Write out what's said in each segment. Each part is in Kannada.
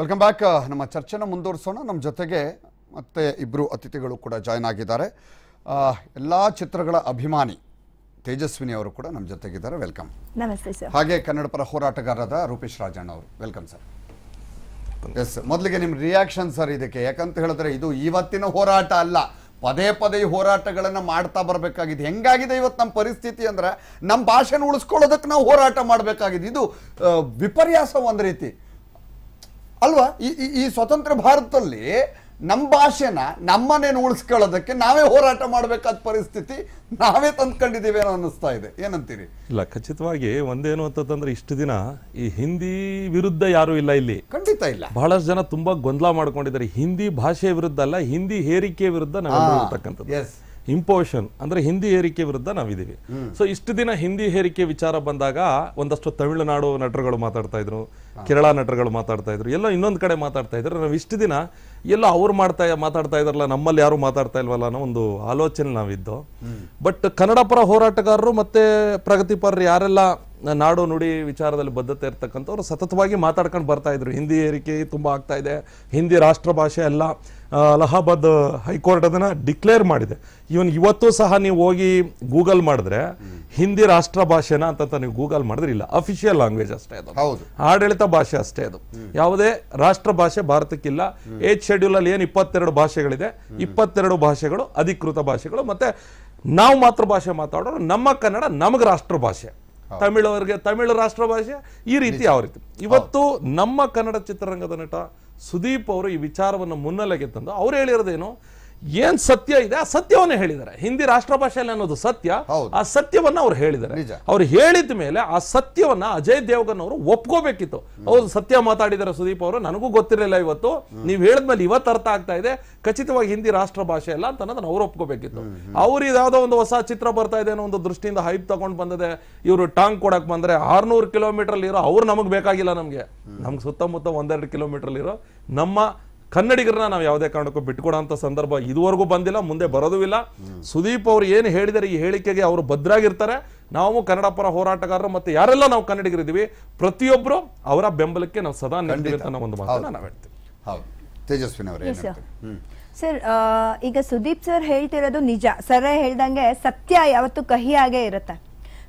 ವೆಲ್ಕಮ್ ಬ್ಯಾಕ್ ನಮ್ಮ ಚರ್ಚೆನ ಮುಂದುವರಿಸೋಣ ನಮ್ಮ ಜೊತೆಗೆ ಮತ್ತೆ ಇಬ್ಬರು ಅತಿಥಿಗಳು ಕೂಡ ಜಾಯ್ನ್ ಆಗಿದ್ದಾರೆ ಎಲ್ಲ ಚಿತ್ರಗಳ ಅಭಿಮಾನಿ ತೇಜಸ್ವಿನಿ ಅವರು ಕೂಡ ನಮ್ಮ ಜೊತೆಗಿದ್ದಾರೆ ವೆಲ್ಕಮ್ ನಮಸ್ತೆ ಸರ್ ಹಾಗೆ ಕನ್ನಡ ಪರ ಹೋರಾಟಗಾರರಾದ ರೂಪೇಶ್ ರಾಜಣ್ಣ ಅವರು ವೆಲ್ಕಮ್ ಸರ್ ಎಸ್ ಮೊದಲಿಗೆ ನಿಮ್ಮ ರಿಯಾಕ್ಷನ್ ಸರ್ ಇದಕ್ಕೆ ಯಾಕಂತ ಹೇಳಿದ್ರೆ ಇದು ಇವತ್ತಿನ ಹೋರಾಟ ಅಲ್ಲ ಪದೇ ಪದೇ ಹೋರಾಟಗಳನ್ನು ಮಾಡ್ತಾ ಬರಬೇಕಾಗಿದೆ ಹೆಂಗಾಗಿದೆ ಇವತ್ತು ನಮ್ಮ ಪರಿಸ್ಥಿತಿ ಅಂದರೆ ನಮ್ಮ ಭಾಷೆನ ಉಳಿಸ್ಕೊಳ್ಳೋದಕ್ಕೆ ನಾವು ಹೋರಾಟ ಮಾಡಬೇಕಾಗಿದೆ ಇದು ವಿಪರ್ಯಾಸ ಒಂದು ರೀತಿ ಅಲ್ವಾ ಈ ಈ ಸ್ವತಂತ್ರ ಭಾರತದಲ್ಲಿ ನಮ್ಮ ಭಾಷೆನ ನಮ್ಮನ್ನೇನು ಉಳಿಸ್ಕೊಳ್ಳೋದಕ್ಕೆ ನಾವೇ ಹೋರಾಟ ಮಾಡಬೇಕಾದ ಪರಿಸ್ಥಿತಿ ನಾವೇ ತಂದ್ಕೊಂಡಿದ್ದೀವಿ ಏನೋ ಅನ್ನಿಸ್ತಾ ಇದೆ ಏನಂತೀರಿ ಇಲ್ಲ ಖಚಿತವಾಗಿ ಒಂದೇನು ಅಂತಂದ್ರೆ ಇಷ್ಟು ದಿನ ಈ ಹಿಂದಿ ವಿರುದ್ಧ ಯಾರು ಇಲ್ಲ ಇಲ್ಲಿ ಖಂಡಿತ ಇಲ್ಲ ಬಹಳಷ್ಟು ಜನ ತುಂಬಾ ಗೊಂದಲ ಮಾಡ್ಕೊಂಡಿದ್ದಾರೆ ಹಿಂದಿ ಭಾಷೆ ವಿರುದ್ಧ ಅಲ್ಲ ಹಿಂದಿ ಹೇರಿಕೆ ವಿರುದ್ಧ ನಾವು ಎಸ್ ಇಂಪೋಷನ್ ಅಂದ್ರೆ ಹಿಂದಿ ಹೇರಿಕೆ ವಿರುದ್ಧ ನಾವಿದ್ದೀವಿ ಸೊ ಇಷ್ಟು ದಿನ ಹಿಂದಿ ಹೇರಿಕೆ ವಿಚಾರ ಬಂದಾಗ ಒಂದಷ್ಟು ತಮಿಳುನಾಡು ನಟರುಗಳು ಮಾತಾಡ್ತಾ ಇದ್ರು ಕೇರಳ ನಟರುಗಳು ಮಾತಾಡ್ತಾ ಇದ್ರು ಎಲ್ಲ ಇನ್ನೊಂದು ಕಡೆ ಮಾತಾಡ್ತಾ ಇದ್ರು ನಾವು ಇಷ್ಟು ದಿನ ಎಲ್ಲ ಅವ್ರು ಮಾಡ್ತಾ ಮಾತಾಡ್ತಾ ಇದ್ರಲ್ಲ ನಮ್ಮಲ್ಲಿ ಯಾರು ಮಾತಾಡ್ತಾ ಇಲ್ವಲ್ಲ ಅನ್ನೋ ಒಂದು ಆಲೋಚನೆ ನಾವಿದ್ದು ಬಟ್ ಕನ್ನಡ ಪರ ಹೋರಾಟಗಾರರು ಮತ್ತೆ ಪ್ರಗತಿಪರರು ಯಾರೆಲ್ಲ ನಾಡು ನುಡಿ ವಿಚಾರದಲ್ಲಿ ಬದ್ಧತೆ ಇರ್ತಕ್ಕಂಥವ್ರು ಸತತವಾಗಿ ಮಾತಾಡ್ಕೊಂಡು ಬರ್ತಾ ಇದ್ರು ಹಿಂದಿ ಏರಿಕೆ ತುಂಬ ಆಗ್ತಾ ಇದೆ ಹಿಂದಿ ರಾಷ್ಟ್ರ ಭಾಷೆ ಎಲ್ಲ ಅಲಹಾಬಾದ್ ಹೈಕೋರ್ಟ್ ಅದನ್ನು ಡಿಕ್ಲೇರ್ ಮಾಡಿದೆ ಇವನ್ ಇವತ್ತು ಸಹ ನೀವು ಹೋಗಿ ಗೂಗಲ್ ಮಾಡಿದ್ರೆ ಹಿಂದಿ ರಾಷ್ಟ್ರ ಭಾಷೆನ ಅಂತ ನೀವು ಗೂಗಲ್ ಮಾಡಿದ್ರೆ ಇಲ್ಲ ಅಫಿಷಿಯಲ್ ಲ್ಯಾಂಗ್ವೇಜ್ ಅಷ್ಟೇ ಅದು ಹೌದು ಆಡಳಿತ ಭಾಷೆ ಅಷ್ಟೇ ಅದು ಯಾವುದೇ ರಾಷ್ಟ್ರ ಭಾಷೆ ಭಾರತಕ್ಕಿಲ್ಲ ಏಜ್ ಶೆಡ್ಯೂಲ್ ಅಲ್ಲಿ ಏನು ಇಪ್ಪತ್ತೆರಡು ಭಾಷೆಗಳಿದೆ ಇಪ್ಪತ್ತೆರಡು ಭಾಷೆಗಳು ಅಧಿಕೃತ ಭಾಷೆಗಳು ಮತ್ತೆ ನಾವು ಮಾತೃಭಾಷೆ ಮಾತಾಡೋರು ನಮ್ಮ ಕನ್ನಡ ನಮಗೆ ರಾಷ್ಟ್ರ ಭಾಷೆ ತಮಿಳವರಿಗೆ ತಮಿಳು ರಾಷ್ಟ್ರ ಭಾಷೆ ಈ ರೀತಿ ಯಾವ ರೀತಿ ಇವತ್ತು ನಮ್ಮ ಕನ್ನಡ ಚಿತ್ರರಂಗದ ನಟ ಸುದೀಪ್ ಅವರು ಈ ವಿಚಾರವನ್ನು ಮುನ್ನೆಲೆಗೆ ತಂದು ಅವ್ರು ಹೇಳಿರೋದೇನು ಏನ್ ಸತ್ಯ ಇದೆ ಆ ಸತ್ಯವನ್ನೇ ಹೇಳಿದ್ದಾರೆ ಹಿಂದಿ ರಾಷ್ಟ್ರ ಭಾಷೆಯಲ್ಲಿ ಅನ್ನೋದು ಸತ್ಯ ಆ ಸತ್ಯವನ್ನ ಅವ್ರು ಹೇಳಿದ್ದಾರೆ ಅವ್ರು ಹೇಳಿದ ಮೇಲೆ ಆ ಸತ್ಯವನ್ನ ಅಜಯ್ ದೇವಗನ್ ಅವರು ಒಪ್ಕೋಬೇಕಿತ್ತು ಹೌದು ಸತ್ಯ ಮಾತಾಡಿದಾರೆ ಸುದೀಪ್ ಅವರು ನನಗೂ ಗೊತ್ತಿರಲಿಲ್ಲ ಇವತ್ತು ನೀವು ಹೇಳಿದ್ಮೇಲೆ ಇವತ್ತು ಅರ್ಥ ಆಗ್ತಾ ಇದೆ ಖಚಿತವಾಗಿ ಹಿಂದಿ ರಾಷ್ಟ್ರ ಭಾಷೆ ಅಲ್ಲ ಅಂತ ಅನ್ನೋದನ್ನ ಅವ್ರು ಒಪ್ಕೋಬೇಕಿತ್ತು ಅವ್ರು ಇದಾವುದೋ ಒಂದು ಹೊಸ ಚಿತ್ರ ಬರ್ತಾ ಇದೆ ಅನ್ನೋ ಒಂದು ದೃಷ್ಟಿಯಿಂದ ಹೈಪ್ ತಗೊಂಡ್ ಬಂದದೆ ಇವರು ಟಾಂಗ್ ಕೊಡಕ್ ಬಂದ್ರೆ ಆರ್ನೂರು ಕಿಲೋಮೀಟರ್ ಇರೋ ಅವ್ರು ನಮಗ್ ಬೇಕಾಗಿಲ್ಲ ನಮ್ಗೆ ನಮ್ಗೆ ಸುತ್ತಮುತ್ತ ಒಂದೆರಡು ಕಿಲೋಮೀಟರ್ ಇರೋ ನಮ್ಮ ಕನ್ನಡಿಗರನ್ನ ನಾವು ಯಾವುದೇ ಕಾರಣಕ್ಕೂ ಬಿಟ್ಕೊಡೋ ಸಂದರ್ಭ ಇದುವರೆಗೂ ಬಂದಿಲ್ಲ ಮುಂದೆ ಬರೋದೂ ಇಲ್ಲ ಸುದೀಪ್ ಅವರು ಏನು ಹೇಳಿದರೆ ಈ ಹೇಳಿಕೆಗೆ ಅವರು ಭದ್ರಾಗಿರ್ತಾರೆ ನಾವು ಕನ್ನಡ ಪರ ಹೋರಾಟಗಾರರು ಮತ್ತೆ ಯಾರೆಲ್ಲ ನಾವು ಕನ್ನಡಿಗರಿದ್ದೀವಿ ಪ್ರತಿಯೊಬ್ಬರು ಅವರ ಬೆಂಬಲಕ್ಕೆ ನಾವು ಸದಾ ಒಂದು ಮಾತನ್ನ ನಾವು ಹೇಳ್ತೀವಿ ಹೌದು ಸರ್ ಈಗ ಸುದೀಪ್ ಸರ್ ಹೇಳ್ತಿರೋದು ನಿಜ ಸರ್ ಹೇಳ್ದಂಗೆ ಸತ್ಯ ಯಾವತ್ತು ಕಹಿಯಾಗೇ ಇರುತ್ತೆ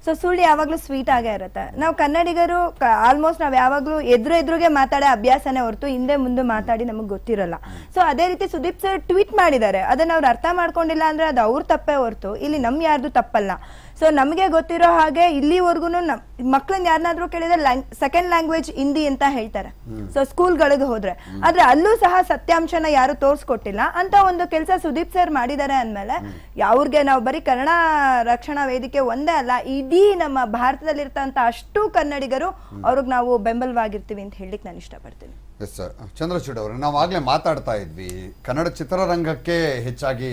ಸೊ ಸುಳ್ಳಿ ಯಾವಾಗಲೂ ಸ್ವೀಟ್ ಆಗೇ ಇರುತ್ತೆ ನಾವು ಕನ್ನಡಿಗರು ಆಲ್ಮೋಸ್ಟ್ ನಾವು ಯಾವಾಗಲೂ ಎದುರು ಎದುರುಗೆ ಮಾತಾಡೋ ಅಭ್ಯಾಸನೇ ಹೊರತು ಹಿಂದೆ ಮುಂದೆ ಮಾತಾಡಿ ನಮಗ್ ಗೊತ್ತಿರಲ್ಲ ಸೊ ಅದೇ ರೀತಿ ಸುದೀಪ್ ಸರ್ ಟ್ವೀಟ್ ಮಾಡಿದ್ದಾರೆ ಅದನ್ನ ಅವ್ರು ಅರ್ಥ ಮಾಡ್ಕೊಂಡಿಲ್ಲ ಅಂದ್ರೆ ಅದು ಅವ್ರ ತಪ್ಪೇ ಹೊರತು ಇಲ್ಲಿ ನಮ್ ಯಾರ್ದು ತಪ್ಪಲ್ಲ ಸೊ ನಮಗೆ ಗೊತ್ತಿರೋ ಹಾಗೆ ಇಲ್ಲಿವರೆಗೂ ಮಕ್ಕಳನ್ನ ಯಾರನ್ನಾದ್ರೂ ಕೇಳಿದ್ರೆ ಸೆಕೆಂಡ್ ಲ್ಯಾಂಗ್ವೇಜ್ ಹಿಂದಿ ಅಂತ ಹೇಳ್ತಾರೆ ಸೊ ಸ್ಕೂಲ್ಗಳಿಗೆ ಹೋದ್ರೆ ಆದ್ರೆ ಅಲ್ಲೂ ಸಹ ಸತ್ಯಾಂಶನ ಯಾರು ತೋರಿಸ್ಕೊಟ್ಟಿಲ್ಲ ಅಂತ ಒಂದು ಕೆಲಸ ಸುದೀಪ್ ಸರ್ ಮಾಡಿದ್ದಾರೆ ಅಂದಮೇಲೆ ಅವ್ರಿಗೆ ನಾವು ಬರೀ ಕನ್ನಡ ರಕ್ಷಣಾ ವೇದಿಕೆ ಒಂದೇ ಅಲ್ಲ ಇಡೀ ನಮ್ಮ ಭಾರತದಲ್ಲಿರ್ತಂತ ಅಷ್ಟು ಕನ್ನಡಿಗರು ಅವ್ರಿಗೆ ನಾವು ಬೆಂಬಲವಾಗಿರ್ತೀವಿ ಅಂತ ಹೇಳಲಿಕ್ಕೆ ನಾನು ಇಷ್ಟಪಡ್ತೀನಿ ಎಸ್ ಸರ್ ಚಂದ್ರಚೂಡ್ ಅವರು ನಾವು ಆಗಲೇ ಮಾತಾಡ್ತಾ ಇದ್ವಿ ಕನ್ನಡ ಚಿತ್ರರಂಗಕ್ಕೆ ಹೆಚ್ಚಾಗಿ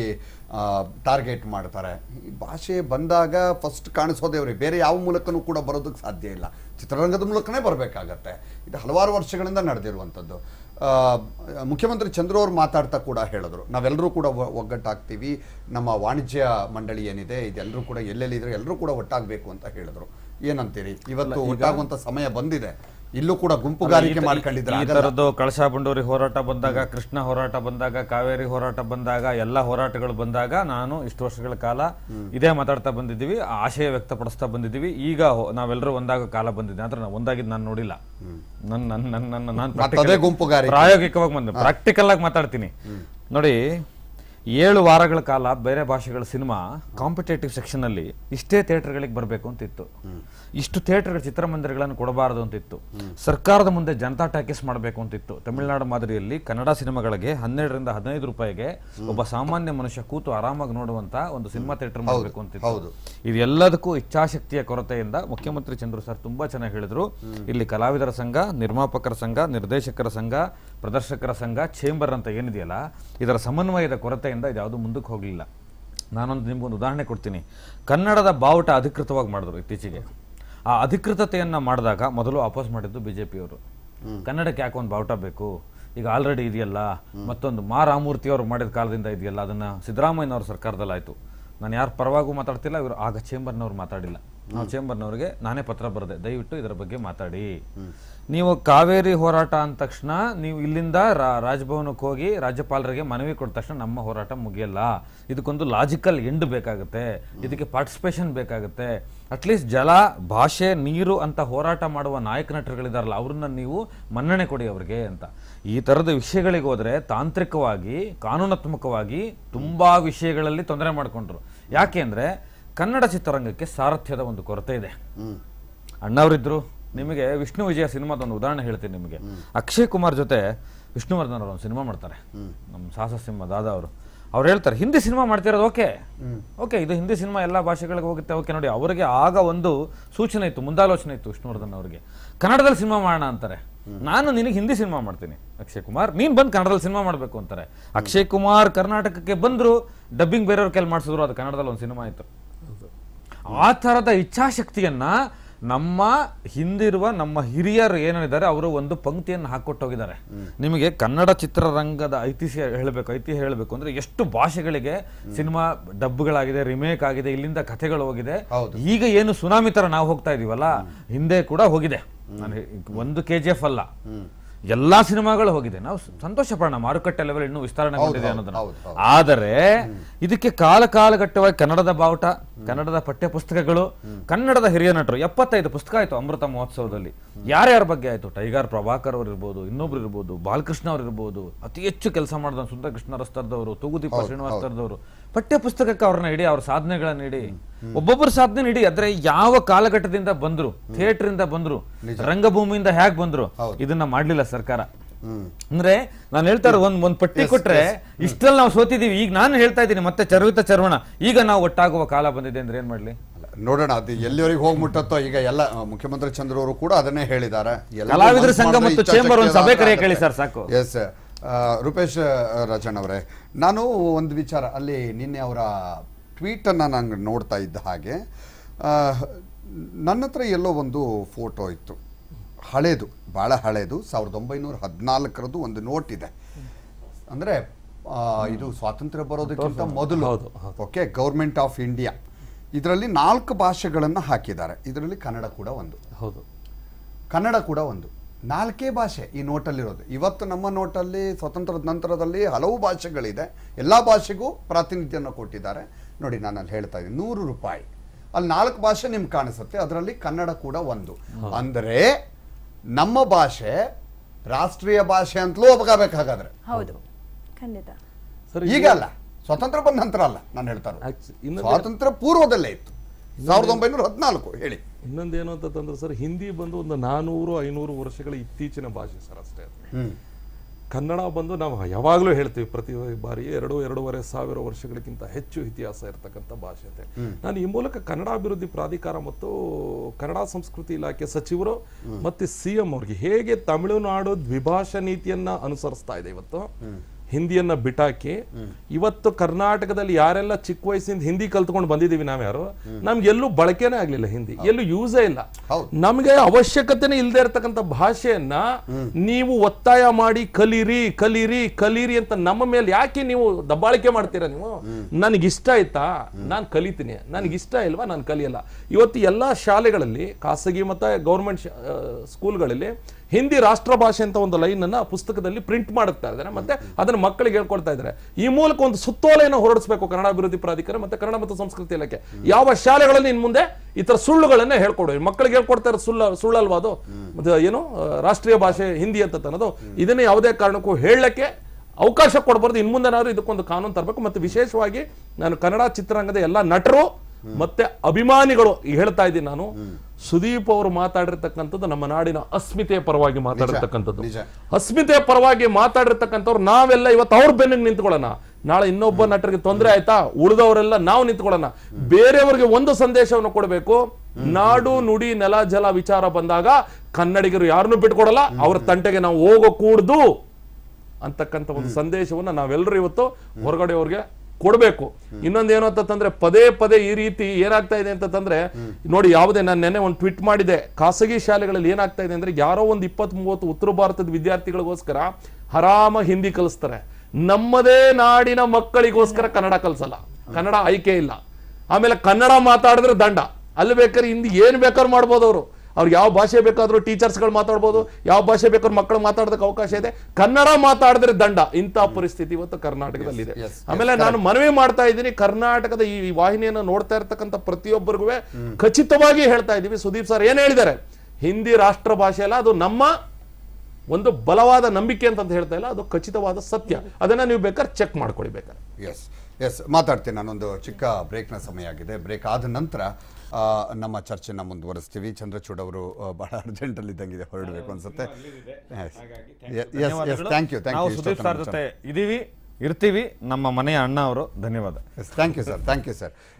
ಟಾರ್ಗೆಟ್ ಮಾಡ್ತಾರೆ ಈ ಭಾಷೆ ಬಂದಾಗ ಫಸ್ಟ್ ಕಾಣಿಸೋದೇವ್ರಿ ಬೇರೆ ಯಾವ ಮೂಲಕನೂ ಕೂಡ ಬರೋದಕ್ಕೆ ಸಾಧ್ಯ ಇಲ್ಲ ಚಿತ್ರರಂಗದ ಮೂಲಕನೇ ಬರಬೇಕಾಗತ್ತೆ ಇದು ಹಲವಾರು ವರ್ಷಗಳಿಂದ ನಡೆದಿರುವಂಥದ್ದು ಮುಖ್ಯಮಂತ್ರಿ ಚಂದ್ರ ಅವರು ಮಾತಾಡ್ತಾ ಕೂಡ ಹೇಳಿದ್ರು ನಾವೆಲ್ಲರೂ ಕೂಡ ಒಗ್ಗಟ್ಟಾಗ್ತೀವಿ ನಮ್ಮ ವಾಣಿಜ್ಯ ಮಂಡಳಿ ಏನಿದೆ ಇದೆಲ್ಲರೂ ಕೂಡ ಎಲ್ಲೆಲ್ಲಿದ್ರು ಎಲ್ಲರೂ ಕೂಡ ಒಟ್ಟಾಗಬೇಕು ಅಂತ ಹೇಳಿದ್ರು ಏನಂತೀರಿ ಇವತ್ತು ಒಟ್ಟಾಗುವಂಥ ಸಮಯ ಬಂದಿದೆ ಇಲ್ಲೂ ಕೂಡ ಗುಂಪುಗಾರಿಕೆ ತರದ್ದು ಕಳಸ ಬಂಡೂರಿ ಹೋರಾಟ ಬಂದಾಗ ಕೃಷ್ಣ ಹೋರಾಟ ಬಂದಾಗ ಕಾವೇರಿ ಹೋರಾಟ ಬಂದಾಗ ಎಲ್ಲ ಹೋರಾಟಗಳು ಬಂದಾಗ ನಾನು ಇಷ್ಟು ವರ್ಷಗಳ ಕಾಲ ಇದೇ ಮಾತಾಡ್ತಾ ಬಂದಿದ್ದೀವಿ ಆಶಯ ವ್ಯಕ್ತಪಡಿಸ್ತಾ ಬಂದಿದ್ದೀವಿ ಈಗ ನಾವೆಲ್ಲರೂ ಒಂದಾಗ ಕಾಲ ಬಂದಿದೆ ಅಂದ್ರೆ ನಾವು ಒಂದಾಗಿದ್ದು ನಾನು ನೋಡಿಲ್ಲ ನನ್ನ ನನ್ನ ನನ್ನ ನಾನು ಪ್ರಾಯೋಗಿಕವಾಗಿ ಬಂದೆ ಪ್ರಾಕ್ಟಿಕಲ್ ಆಗಿ ಮಾತಾಡ್ತೀನಿ ನೋಡಿ ಏಳು ವಾರಗಳ ಕಾಲ ಬೇರೆ ಭಾಷೆಗಳ ಸಿನಿಮಾ ಕಾಂಪಿಟೇಟಿವ್ ಸೆಕ್ಷನ್ ಅಲ್ಲಿ ಇಷ್ಟೇ ಥಿಯೇಟರ್ಗಳಿಗೆ ಬರಬೇಕು ಅಂತಿತ್ತು ಇಷ್ಟು ಥಿಯೇಟರ್ ಚಿತ್ರಮಂದಿರಗಳನ್ನು ಕೊಡಬಾರದು ಅಂತಿತ್ತು ಸರ್ಕಾರದ ಮುಂದೆ ಜನತಾ ಟ್ಯಾಕೀಸ್ ಮಾಡಬೇಕು ಅಂತಿತ್ತು ತಮಿಳುನಾಡು ಮಾದರಿಯಲ್ಲಿ ಕನ್ನಡ ಸಿನಿಮಾಗಳಿಗೆ ಹನ್ನೆರಡರಿಂದ ಹದಿನೈದು ರೂಪಾಯಿಗೆ ಒಬ್ಬ ಸಾಮಾನ್ಯ ಮನುಷ್ಯ ಕೂತು ಆರಾಮಾಗಿ ನೋಡುವಂತ ಒಂದು ಸಿನಿಮಾ ಥಿಯೇಟರ್ ಮಾಡಬೇಕು ಅಂತಿತ್ತು ಇದೆಲ್ಲದಕ್ಕೂ ಇಚ್ಛಾಶಕ್ತಿಯ ಕೊರತೆಯಿಂದ ಮುಖ್ಯಮಂತ್ರಿ ಚಂದ್ರು ಸರ್ ತುಂಬಾ ಚೆನ್ನಾಗಿ ಹೇಳಿದ್ರು ಇಲ್ಲಿ ಕಲಾವಿದರ ಸಂಘ ನಿರ್ಮಾಪಕರ ಸಂಘ ನಿರ್ದೇಶಕರ ಸಂಘ ಪ್ರದರ್ಶಕರ ಸಂಘ ಚೇಂಬರ್ ಅಂತ ಏನಿದೆಯಲ್ಲ ಇದರ ಸಮನ್ವಯದ ಕೊರತೆಯಿಂದ ಇದ್ಯಾವುದು ಮುಂದಕ್ಕೆ ಹೋಗಲಿಲ್ಲ ನಾನೊಂದು ನಿಮಗೊಂದು ಉದಾಹರಣೆ ಕೊಡ್ತೀನಿ ಕನ್ನಡದ ಬಾವುಟ ಅಧಿಕೃತವಾಗಿ ಮಾಡಿದ್ರು ಇತ್ತೀಚೆಗೆ ಆ ಅಧಿಕೃತತೆಯನ್ನು ಮಾಡಿದಾಗ ಮೊದಲು ಅಪೋಸ್ ಮಾಡಿದ್ದು ಬಿ ಜೆ ಪಿಯವರು ಕನ್ನಡಕ್ಕೆ ಯಾಕೆ ಒಂದು ಬಾವುಟ ಬೇಕು ಈಗ ಆಲ್ರೆಡಿ ಇದೆಯಲ್ಲ ಮತ್ತೊಂದು ಮಾ ರಾಮೂರ್ತಿಯವರು ಮಾಡಿದ ಕಾಲದಿಂದ ಇದೆಯಲ್ಲ ಅದನ್ನು ಸಿದ್ದರಾಮಯ್ಯನವರ ಸರ್ಕಾರದಲ್ಲಿ ಆಯಿತು ನಾನು ಯಾರು ಪರವಾಗೂ ಮಾತಾಡ್ತಿಲ್ಲ ಇವರು ಆಗ ಚೇಂಬರ್ನವ್ರು ಮಾತಾಡಿಲ್ಲ ನಾವು ಚೇಂಬರ್ನವರಿಗೆ ನಾನೇ ಪತ್ರ ಬರೆದೆ ದಯವಿಟ್ಟು ಇದರ ಬಗ್ಗೆ ಮಾತಾಡಿ ನೀವು ಕಾವೇರಿ ಹೋರಾಟ ಅಂದ ತಕ್ಷಣ ನೀವು ಇಲ್ಲಿಂದ ರಾಜಭವನಕ್ಕೆ ಹೋಗಿ ರಾಜ್ಯಪಾಲರಿಗೆ ಮನವಿ ಕೊಟ್ಟ ತಕ್ಷಣ ನಮ್ಮ ಹೋರಾಟ ಮುಗಿಯಲ್ಲ ಇದಕ್ಕೊಂದು ಲಾಜಿಕಲ್ ಎಂಡ್ ಬೇಕಾಗುತ್ತೆ ಇದಕ್ಕೆ ಪಾರ್ಟಿಸಿಪೇಷನ್ ಬೇಕಾಗುತ್ತೆ ಅಟ್ಲೀಸ್ಟ್ ಜಲ ಭಾಷೆ ನೀರು ಅಂತ ಹೋರಾಟ ಮಾಡುವ ನಾಯಕ ನಟರುಗಳಿದಾರಲ್ಲ ಅವ್ರನ್ನ ನೀವು ಮನ್ನಣೆ ಕೊಡಿ ಅವ್ರಿಗೆ ಅಂತ ಈ ಥರದ ವಿಷಯಗಳಿಗೆ ಹೋದರೆ ತಾಂತ್ರಿಕವಾಗಿ ಕಾನೂನಾತ್ಮಕವಾಗಿ ತುಂಬ ವಿಷಯಗಳಲ್ಲಿ ತೊಂದರೆ ಮಾಡಿಕೊಂಡ್ರು ಯಾಕೆ ಅಂದರೆ ಕನ್ನಡ ಚಿತ್ರರಂಗಕ್ಕೆ ಸಾರಥ್ಯದ ಒಂದು ಕೊರತೆ ಇದೆ ಅಣ್ಣವರಿದ್ದರು ನಿಮಗೆ ವಿಷ್ಣು ವಿಜಯ ಸಿನಿಮಾದ ಒಂದು ಉದಾಹರಣೆ ಹೇಳ್ತೀನಿ ನಿಮಗೆ ಅಕ್ಷಯ್ ಕುಮಾರ್ ಜೊತೆ ವಿಷ್ಣುವರ್ಧನ್ ಅವರು ಒಂದು ಸಿನಿಮಾ ಮಾಡ್ತಾರೆ ನಮ್ಮ ಸಾಹಸ ಸಿಂಹ ದಾದಾ ಅವರು ಅವ್ರು ಹೇಳ್ತಾರೆ ಹಿಂದಿ ಸಿನಿಮಾ ಮಾಡ್ತಿರೋದು ಓಕೆ ಓಕೆ ಇದು ಹಿಂದಿ ಸಿನಿಮಾ ಎಲ್ಲ ಭಾಷೆಗಳಿಗೆ ಹೋಗುತ್ತೆ ಓಕೆ ನೋಡಿ ಅವರಿಗೆ ಆಗ ಒಂದು ಸೂಚನೆ ಇತ್ತು ಮುಂದಾಲೋಚನೆ ಇತ್ತು ವಿಷ್ಣುವರ್ಧನ್ ಅವರಿಗೆ ಕನ್ನಡದಲ್ಲಿ ಸಿನಿಮಾ ಮಾಡೋಣ ಅಂತಾರೆ ನಾನು ನಿನಗೆ ಹಿಂದಿ ಸಿನಿಮಾ ಮಾಡ್ತೀನಿ ಅಕ್ಷಯ್ ಕುಮಾರ್ ನೀನು ಬಂದು ಕನ್ನಡದಲ್ಲಿ ಸಿನಿಮಾ ಮಾಡಬೇಕು ಅಂತಾರೆ ಅಕ್ಷಯ್ ಕುಮಾರ್ ಕರ್ನಾಟಕಕ್ಕೆ ಬಂದ್ರು ಡಬ್ಬಿಂಗ್ ಬೇರೆಯವ್ರ ಕೈಲಿ ಮಾಡಿಸಿದ್ರು ಅದು ಕನ್ನಡದಲ್ಲಿ ಒಂದು ಸಿನಿಮಾ ಇತ್ತು ಆ ಥರದ ಇಚ್ಛಾಶಕ್ತಿಯನ್ನು ನಮ್ಮ ಹಿಂದಿರುವ ನಮ್ಮ ಹಿರಿಯರು ಏನಿದ್ದಾರೆ ಅವರು ಒಂದು ಪಂಕ್ತಿಯನ್ನು ಹಾಕೊಟ್ಟೋಗಿದ್ದಾರೆ ಹೋಗಿದ್ದಾರೆ ನಿಮಗೆ ಕನ್ನಡ ಚಿತ್ರರಂಗದ ಐತಿಹ್ಯ ಹೇಳಬೇಕು ಐತಿಹ್ಯ ಹೇಳಬೇಕು ಅಂದ್ರೆ ಎಷ್ಟು ಭಾಷೆಗಳಿಗೆ ಸಿನಿಮಾ ಡಬ್ಗಳಾಗಿದೆ ರಿಮೇಕ್ ಆಗಿದೆ ಇಲ್ಲಿಂದ ಕಥೆಗಳು ಹೋಗಿದೆ ಈಗ ಏನು ಸುನಾಮಿ ತರ ನಾವು ಹೋಗ್ತಾ ಇದೀವಲ್ಲ ಹಿಂದೆ ಕೂಡ ಹೋಗಿದೆ ಒಂದು ಕೆ ಜಿ ಎಫ್ ಅಲ್ಲ ಎಲ್ಲಾ ಸಿನಿಮಾಗಳು ಹೋಗಿದೆ ನಾವು ಸಂತೋಷ ಪಡೋಣ ಮಾರುಕಟ್ಟೆ ಲೆವೆಲ್ ಇನ್ನೂ ವಿಸ್ತರಣೆ ಅನ್ನೋದನ್ನ ಆದರೆ ಇದಕ್ಕೆ ಕಾಲ ಕಾಲಘಟ್ಟವಾಗಿ ಕನ್ನಡದ ಬಾವುಟ ಕನ್ನಡದ ಪುಸ್ತಕಗಳು ಕನ್ನಡದ ಹಿರಿಯ ನಟರು ಎಪ್ಪತ್ತೈದು ಪುಸ್ತಕ ಆಯಿತು ಅಮೃತ ಮಹೋತ್ಸವದಲ್ಲಿ ಯಾರ್ಯಾರ ಬಗ್ಗೆ ಆಯಿತು ಟೈಗಾರ್ ಪ್ರಭಾಕರ್ ಅವರು ಇರ್ಬೋದು ಇನ್ನೊಬ್ರು ಇರ್ಬೋದು ಬಾಲಕೃಷ್ಣ ಅವರು ಇರ್ಬೋದು ಅತಿ ಹೆಚ್ಚು ಕೆಲಸ ಮಾಡಿದ ಸುಂದರ ಕೃಷ್ಣ ರಸ್ತರ್ದವರು ತೂಗುದೀಪ ಶ್ರೀನಿವಾಸ್ ಪಠ್ಯ ಪುಸ್ತಕಕ್ಕೆ ಅವ್ರನ್ನ ಇಡಿ ಅವ್ರ ಸಾಧನೆಗಳನ್ನ ನೀಡಿ ಒಬ್ಬೊಬ್ಬರು ಸಾಧನೆ ನೀಡಿ ಆದ್ರೆ ಯಾವ ಕಾಲಘಟ್ಟದಿಂದ ಬಂದ್ರು ಥಿಯೇಟರ್ ಇಂದ ಬಂದ್ರು ರಂಗಭೂಮಿಯಿಂದ ಹೇಗ್ ಬಂದ್ರು ಇದನ್ನ ಮಾಡ್ಲಿಲ್ಲ ಸರ್ಕಾರ ಅಂದ್ರೆ ನಾನು ಹೇಳ್ತಾ ಇರೋ ಒಂದ್ ಒಂದ್ ಪಟ್ಟಿ ಕೊಟ್ರೆ ಇಷ್ಟರಲ್ಲಿ ನಾವು ಸೋತಿದೀವಿ ಈಗ ನಾನು ಹೇಳ್ತಾ ಇದ್ದೀನಿ ಮತ್ತೆ ಚರ್ವಿತ ಚರ್ವಣ ಈಗ ನಾವು ಒಟ್ಟಾಗುವ ಕಾಲ ಬಂದಿದೆ ಅಂದ್ರೆ ಏನ್ ಮಾಡ್ಲಿ ನೋಡೋಣ ಅದು ಎಲ್ಲಿವರೆಗೆ ಹೋಗ್ಬಿಟ್ಟತ್ತೋ ಈಗ ಎಲ್ಲ ಮುಖ್ಯಮಂತ್ರಿ ಚಂದ್ರ ಅವರು ಕೂಡ ಅದನ್ನೇ ಹೇಳಿದ್ದಾರೆ ಕಲಾವಿದರ ಸಂಘ ಮತ್ತು ಚೇಂಬರ್ ಒಂದು ಸಭೆ ಕರೆ ಕೇಳಿ ಸರ್ ಸಾಕು ಎಸ್ ರೂಪೇಶ್ ರಾಜಣ್ಣ ಅವರೇ ನಾನು ಒಂದು ವಿಚಾರ ಅಲ್ಲಿ ನಿನ್ನೆ ಅವರ ಅನ್ನ ನಾನು ನೋಡ್ತಾ ಇದ್ದ ಹಾಗೆ ನನ್ನ ಹತ್ರ ಎಲ್ಲೋ ಒಂದು ಫೋಟೋ ಇತ್ತು ಹಳೇದು ಭಾಳ ಹಳೇದು ಸಾವಿರದ ಒಂಬೈನೂರ ಹದಿನಾಲ್ಕರದ್ದು ಒಂದು ನೋಟ್ ಇದೆ ಅಂದರೆ ಇದು ಸ್ವಾತಂತ್ರ್ಯ ಬರೋದಕ್ಕಿಂತ ಮೊದಲು ಓಕೆ ಗೌರ್ಮೆಂಟ್ ಆಫ್ ಇಂಡಿಯಾ ಇದರಲ್ಲಿ ನಾಲ್ಕು ಭಾಷೆಗಳನ್ನು ಹಾಕಿದ್ದಾರೆ ಇದರಲ್ಲಿ ಕನ್ನಡ ಕೂಡ ಒಂದು ಹೌದು ಕನ್ನಡ ಕೂಡ ಒಂದು ನಾಲ್ಕೇ ಭಾಷೆ ಈ ನೋಟಲ್ಲಿರೋದು ಇವತ್ತು ನಮ್ಮ ನೋಟಲ್ಲಿ ಸ್ವತಂತ್ರದ ನಂತರದಲ್ಲಿ ಹಲವು ಭಾಷೆಗಳಿದೆ ಎಲ್ಲ ಭಾಷೆಗೂ ಪ್ರಾತಿನಿಧ್ಯವನ್ನು ಕೊಟ್ಟಿದ್ದಾರೆ ನೋಡಿ ನಾನು ಅಲ್ಲಿ ಹೇಳ್ತಾ ಇದ್ದೀನಿ ನೂರು ರೂಪಾಯಿ ಅಲ್ಲಿ ನಾಲ್ಕು ಭಾಷೆ ನಿಮ್ಗೆ ಕಾಣಿಸುತ್ತೆ ಅದರಲ್ಲಿ ಕನ್ನಡ ಕೂಡ ಒಂದು ಅಂದರೆ ನಮ್ಮ ಭಾಷೆ ರಾಷ್ಟ್ರೀಯ ಭಾಷೆ ಅಂತಲೂ ಒಪ್ಕೋಬೇಕಾಗಾದ್ರೆ ಹೌದು ಖಂಡಿತ ಈಗ ಅಲ್ಲ ಸ್ವತಂತ್ರ ಬಂದ ನಂತರ ಅಲ್ಲ ನಾನು ಹೇಳ್ತಾರೆ ಸ್ವಾತಂತ್ರ್ಯ ಪೂರ್ವದಲ್ಲೇ ಇತ್ತು ಸಾವಿರದ ಒಂಬೈನೂರ ಹದಿನಾಲ್ಕು ಹೇಳಿ ಇನ್ನೊಂದೇನು ಅಂತಂದ್ರೆ ಸರ್ ಹಿಂದಿ ಬಂದು ಒಂದು ನಾನೂರು ಐನೂರು ವರ್ಷಗಳ ಇತ್ತೀಚಿನ ಭಾಷೆ ಸರ್ ಅಷ್ಟೇ ಕನ್ನಡ ಬಂದು ನಾವು ಯಾವಾಗಲೂ ಹೇಳ್ತೀವಿ ಪ್ರತಿ ಬಾರಿ ಎರಡು ಎರಡೂವರೆ ಸಾವಿರ ವರ್ಷಗಳಿಗಿಂತ ಹೆಚ್ಚು ಇತಿಹಾಸ ಇರತಕ್ಕಂಥ ಭಾಷೆ ಅಂತ ನಾನು ಈ ಮೂಲಕ ಕನ್ನಡ ಅಭಿವೃದ್ಧಿ ಪ್ರಾಧಿಕಾರ ಮತ್ತು ಕನ್ನಡ ಸಂಸ್ಕೃತಿ ಇಲಾಖೆ ಸಚಿವರು ಮತ್ತು ಸಿ ಎಂ ಅವ್ರಿಗೆ ಹೇಗೆ ತಮಿಳುನಾಡು ದ್ವಿಭಾಷಾ ನೀತಿಯನ್ನು ಅನುಸರಿಸ್ತಾ ಇದೆ ಇವತ್ತು ಹಿಂದಿಯನ್ನ ಬಿಟ್ಟಾಕಿ ಇವತ್ತು ಕರ್ನಾಟಕದಲ್ಲಿ ಯಾರೆಲ್ಲ ಚಿಕ್ಕ ವಯಸ್ಸಿಂದ ಹಿಂದಿ ಕಲ್ತ್ಕೊಂಡು ಬಂದಿದ್ದೀವಿ ನಾವ್ಯಾರು ಎಲ್ಲೂ ಬಳಕೆನೇ ಆಗ್ಲಿಲ್ಲ ಹಿಂದಿ ಎಲ್ಲೂ ಯೂಸೇ ಇಲ್ಲ ನಮಗೆ ಅವಶ್ಯಕತೆನೇ ಇಲ್ಲದೆ ಇರತಕ್ಕಂತ ಭಾಷೆಯನ್ನ ನೀವು ಒತ್ತಾಯ ಮಾಡಿ ಕಲೀರಿ ಕಲೀರಿ ಕಲೀರಿ ಅಂತ ನಮ್ಮ ಮೇಲೆ ಯಾಕೆ ನೀವು ದಬ್ಬಾಳಿಕೆ ಮಾಡ್ತೀರಾ ನೀವು ನನಗಿಷ್ಟ ಆಯ್ತಾ ನಾನು ಕಲಿತೀನಿ ಇಷ್ಟ ಇಲ್ವಾ ನಾನು ಕಲಿಯಲ್ಲ ಇವತ್ತು ಎಲ್ಲಾ ಶಾಲೆಗಳಲ್ಲಿ ಖಾಸಗಿ ಮತ್ತು ಗೌರ್ಮೆಂಟ್ ಸ್ಕೂಲ್ಗಳಲ್ಲಿ ಹಿಂದಿ ರಾಷ್ಟ್ರ ಭಾಷೆ ಅಂತ ಒಂದು ಲೈನ್ ಅನ್ನ ಪುಸ್ತಕದಲ್ಲಿ ಪ್ರಿಂಟ್ ಮಾಡುತ್ತಾ ಇದ್ದಾರೆ ಮತ್ತೆ ಅದನ್ನು ಮಕ್ಕಳಿಗೆ ಹೇಳ್ಕೊಳ್ತಾ ಇದ್ದಾರೆ ಈ ಮೂಲಕ ಒಂದು ಸುತ್ತೋಲೆಯನ್ನು ಹೊರಡಿಸಬೇಕು ಕನ್ನಡ ಅಭಿವೃದ್ಧಿ ಪ್ರಾಧಿಕಾರ ಮತ್ತೆ ಕನ್ನಡ ಮತ್ತು ಸಂಸ್ಕೃತಿ ಇಲಾಖೆ ಯಾವ ಶಾಲೆಗಳಲ್ಲಿ ಇನ್ ಮುಂದೆ ಈ ತರ ಸುಳ್ಳುಗಳನ್ನ ಹೇಳ್ಕೊಡು ಮಕ್ಕಳಿಗೆ ಹೇಳ್ಕೊಡ್ತಾ ಇರೋ ಸುಳ್ಳು ಸುಳ್ಳಲ್ವಾ ಅದು ಏನು ರಾಷ್ಟ್ರೀಯ ಭಾಷೆ ಹಿಂದಿ ಅಂತ ಅನ್ನೋದು ಇದನ್ನೇ ಯಾವುದೇ ಕಾರಣಕ್ಕೂ ಹೇಳಕ್ಕೆ ಅವಕಾಶ ಕೊಡಬಾರ್ದು ಇನ್ ಮುಂದೆ ಇದಕ್ಕೊಂದು ಕಾನೂನು ತರಬೇಕು ಮತ್ತೆ ವಿಶೇಷವಾಗಿ ನಾನು ಕನ್ನಡ ಚಿತ್ರರಂಗದ ಎಲ್ಲ ನಟರು ಮತ್ತೆ ಅಭಿಮಾನಿಗಳು ಹೇಳ್ತಾ ಇದ್ದೀನಿ ನಾನು ಸುದೀಪ್ ಅವರು ಮಾತಾಡಿರ್ತಕ್ಕಂಥದ್ದು ನಮ್ಮ ನಾಡಿನ ಅಸ್ಮಿತೆಯ ಪರವಾಗಿ ಮಾತಾಡಿರ್ತಕ್ಕಂಥದ್ದು ಅಸ್ಮಿತೆಯ ಪರವಾಗಿ ಮಾತಾಡಿರ್ತಕ್ಕಂಥವ್ರು ನಾವೆಲ್ಲ ಇವತ್ತು ಅವ್ರ ಬೆನ್ನಿಗೆ ನಿಂತ್ಕೊಳ್ಳೋಣ ನಾಳೆ ಇನ್ನೊಬ್ಬ ನಟರಿಗೆ ತೊಂದರೆ ಆಯ್ತಾ ಉಳಿದವರೆಲ್ಲ ನಾವು ನಿಂತ್ಕೊಳ್ಳೋಣ ಬೇರೆಯವರಿಗೆ ಒಂದು ಸಂದೇಶವನ್ನು ಕೊಡಬೇಕು ನಾಡು ನುಡಿ ನೆಲ ಜಲ ವಿಚಾರ ಬಂದಾಗ ಕನ್ನಡಿಗರು ಯಾರನ್ನೂ ಬಿಟ್ಕೊಡಲ್ಲ ಅವ್ರ ತಂಟೆಗೆ ನಾವು ಹೋಗೋ ಕೂಡ್ದು ಅಂತಕ್ಕಂಥ ಒಂದು ಸಂದೇಶವನ್ನು ನಾವೆಲ್ಲರೂ ಇವತ್ತು ಅವ್ರಿಗೆ ಕೊಡಬೇಕು ಏನು ಅಂತಂದ್ರೆ ಪದೇ ಪದೇ ಈ ರೀತಿ ಏನಾಗ್ತಾ ಇದೆ ಅಂತಂದ್ರೆ ನೋಡಿ ಯಾವುದೇ ನಾನು ನೆನ್ನೆ ಒಂದು ಟ್ವಿಟ್ ಮಾಡಿದೆ ಖಾಸಗಿ ಶಾಲೆಗಳಲ್ಲಿ ಏನಾಗ್ತಾ ಇದೆ ಅಂದ್ರೆ ಯಾರೋ ಒಂದು ಇಪ್ಪತ್ತ್ ಮೂವತ್ತು ಉತ್ತರ ಭಾರತದ ವಿದ್ಯಾರ್ಥಿಗಳಿಗೋಸ್ಕರ ಹರಾಮ ಹಿಂದಿ ಕಲಿಸ್ತಾರೆ ನಮ್ಮದೇ ನಾಡಿನ ಮಕ್ಕಳಿಗೋಸ್ಕರ ಕನ್ನಡ ಕಲಿಸಲ್ಲ ಕನ್ನಡ ಆಯ್ಕೆ ಇಲ್ಲ ಆಮೇಲೆ ಕನ್ನಡ ಮಾತಾಡಿದ್ರೆ ದಂಡ ಅಲ್ಲಿ ಬೇಕಾದ್ರೆ ಹಿಂದಿ ಏನ್ ಬೇಕಾದ್ರೂ ಮಾಡ್ಬೋದು ಅವರು ಅವ್ರಿಗೆ ಯಾವ ಭಾಷೆ ಬೇಕಾದರೂ ಟೀಚರ್ಸ್ಗಳು ಮಾತಾಡ್ಬೋದು ಯಾವ ಭಾಷೆ ಬೇಕಾದ್ರೂ ಮಕ್ಕಳು ಮಾತಾಡೋದಕ್ಕೆ ಅವಕಾಶ ಇದೆ ಕನ್ನಡ ಮಾತಾಡಿದ್ರೆ ದಂಡ ಇಂಥ ಪರಿಸ್ಥಿತಿ ಇವತ್ತು ಕರ್ನಾಟಕದಲ್ಲಿ ಇದೆ ಆಮೇಲೆ ನಾನು ಮನವಿ ಮಾಡ್ತಾ ಇದ್ದೀನಿ ಕರ್ನಾಟಕದ ಈ ವಾಹಿನಿಯನ್ನು ನೋಡ್ತಾ ಇರ್ತಕ್ಕಂಥ ಪ್ರತಿಯೊಬ್ಬರಿಗೂ ಖಚಿತವಾಗಿ ಹೇಳ್ತಾ ಇದೀವಿ ಸುದೀಪ್ ಸರ್ ಏನ್ ಹೇಳಿದ್ದಾರೆ ಹಿಂದಿ ರಾಷ್ಟ್ರ ಭಾಷೆ ಅಲ್ಲ ಅದು ನಮ್ಮ ಒಂದು ಬಲವಾದ ನಂಬಿಕೆ ಅಂತ ಹೇಳ್ತಾ ಇಲ್ಲ ಅದು ಖಚಿತವಾದ ಸತ್ಯ ಅದನ್ನ ನೀವು ಬೇಕಾದ್ರೆ ಚೆಕ್ ಮಾಡ್ಕೊಳ್ಳಿ ಬೇಕಾದ್ರೆ ಎಸ್ ಎಸ್ ಮಾತಾಡ್ತೀನಿ ನಾನೊಂದು ಚಿಕ್ಕ ಬ್ರೇಕ್ನ ಸಮಯ ಆಗಿದೆ ಬ್ರೇಕ್ ಆದ ನಂತರ ನಮ್ಮ ಚರ್ಚೆನ ಮುಂದುವರಿಸ್ತೀವಿ ಚಂದ್ರಚೂಡ್ ಅವರು ಬಹಳ ಅಲ್ಲಿ ಇದ್ದಂಗಿದೆ ಹೊರಡಬೇಕು ಅನ್ಸುತ್ತೆ ಥ್ಯಾಂಕ್ ಯು ಥ್ಯಾಂಕ್ ಯು ಇದೀವಿ ಇರ್ತೀವಿ ನಮ್ಮ ಮನೆಯ ಅಣ್ಣ ಅವರು ಧನ್ಯವಾದ thank you sir thank you sir